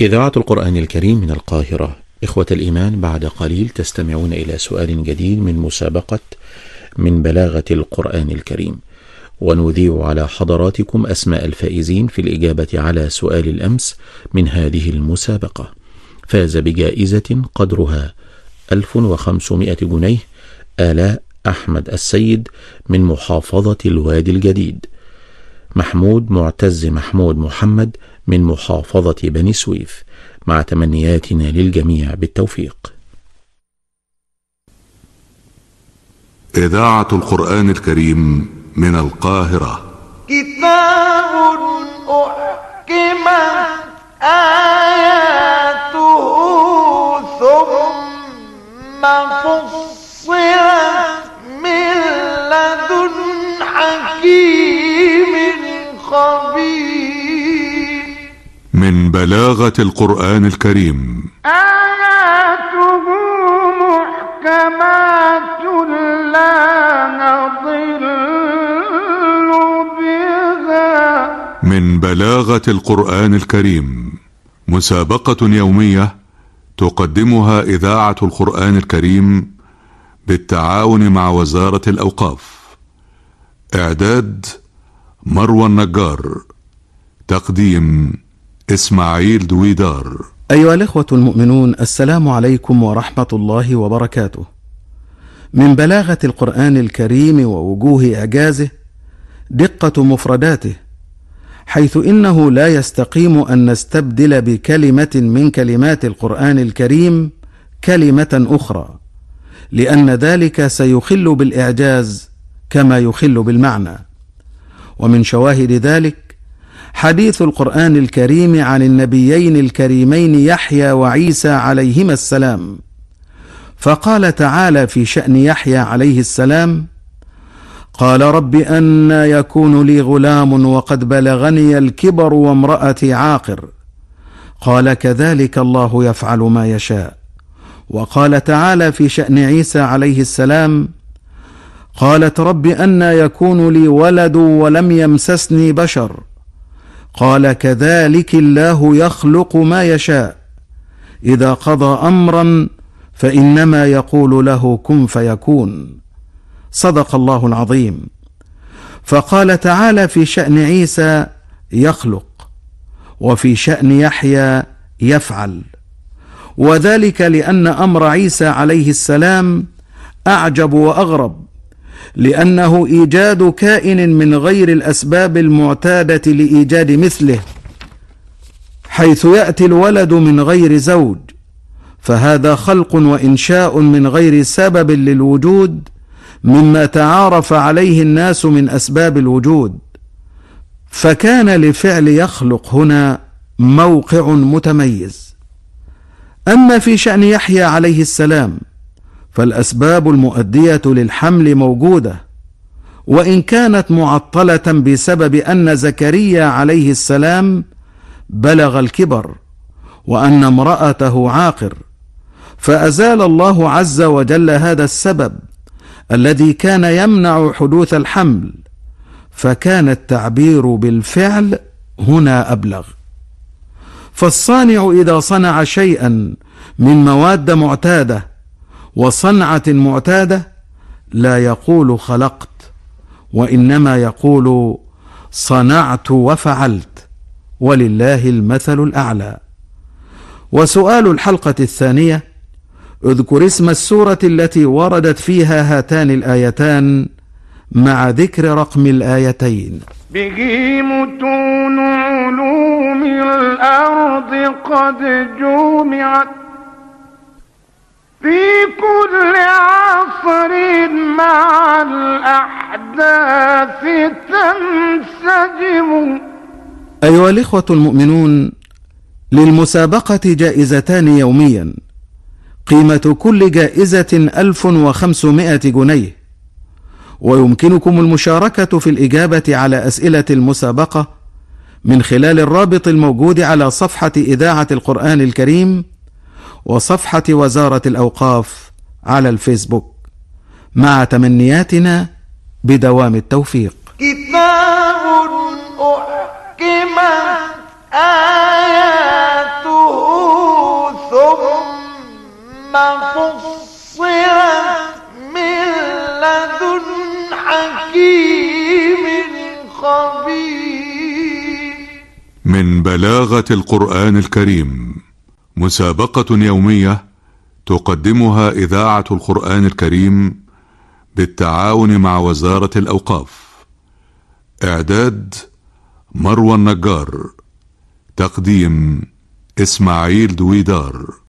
إذاعة القرآن الكريم من القاهرة إخوة الإيمان بعد قليل تستمعون إلى سؤال جديد من مسابقة من بلاغة القرآن الكريم ونذيع على حضراتكم أسماء الفائزين في الإجابة على سؤال الأمس من هذه المسابقة فاز بجائزة قدرها 1500 جنيه آلاء أحمد السيد من محافظة الوادي الجديد محمود معتز محمود محمد من محافظة بني سويف مع تمنياتنا للجميع بالتوفيق إذاعة القرآن الكريم من القاهرة كتاب أحكمت آه من بلاغة القرآن الكريم آياته محكمات لا نضل بها من بلاغة القرآن الكريم مسابقة يومية تقدمها إذاعة القرآن الكريم بالتعاون مع وزارة الأوقاف إعداد مروى النجار تقديم إسماعيل دويدار أيها الإخوة المؤمنون السلام عليكم ورحمة الله وبركاته من بلاغة القرآن الكريم ووجوه إعجازه دقة مفرداته حيث إنه لا يستقيم أن نستبدل بكلمة من كلمات القرآن الكريم كلمة أخرى لأن ذلك سيخل بالإعجاز كما يخل بالمعنى ومن شواهد ذلك حديث القرآن الكريم عن النبيين الكريمين يحيى وعيسى عليهما السلام فقال تعالى في شأن يحيى عليه السلام قال رب أنى يكون لي غلام وقد بلغني الكبر وامرأتي عاقر قال كذلك الله يفعل ما يشاء وقال تعالى في شأن عيسى عليه السلام قالت رب أنى يكون لي ولد ولم يمسسني بشر قال كذلك الله يخلق ما يشاء اذا قضى امرا فانما يقول له كن فيكون صدق الله العظيم فقال تعالى في شان عيسى يخلق وفي شان يحيى يفعل وذلك لان امر عيسى عليه السلام اعجب واغرب لأنه إيجاد كائن من غير الأسباب المعتادة لإيجاد مثله حيث يأتي الولد من غير زوج فهذا خلق وإنشاء من غير سبب للوجود مما تعارف عليه الناس من أسباب الوجود فكان لفعل يخلق هنا موقع متميز أما في شأن يحيى عليه السلام فالاسباب المؤديه للحمل موجوده وان كانت معطله بسبب ان زكريا عليه السلام بلغ الكبر وان امراته عاقر فازال الله عز وجل هذا السبب الذي كان يمنع حدوث الحمل فكان التعبير بالفعل هنا ابلغ فالصانع اذا صنع شيئا من مواد معتاده وصنعة معتادة لا يقول خلقت وإنما يقول صنعت وفعلت ولله المثل الأعلى وسؤال الحلقة الثانية اذكر اسم السورة التي وردت فيها هاتان الآيتان مع ذكر رقم الآيتين به متون علوم الأرض قد جمعت في كل عصر مع الأحداث تنسجم أيها الإخوة المؤمنون للمسابقة جائزتان يوميا قيمة كل جائزة 1500 جنيه ويمكنكم المشاركة في الإجابة على أسئلة المسابقة من خلال الرابط الموجود على صفحة إذاعة القرآن الكريم وصفحة وزارة الأوقاف على الفيسبوك مع تمنياتنا بدوام التوفيق كتاب أحكمت آياته ثم فصلت من لدن حكيم خبير من بلاغة القرآن الكريم مسابقة يومية تقدمها إذاعة القرآن الكريم بالتعاون مع وزارة الأوقاف إعداد مروى النجار تقديم إسماعيل دويدار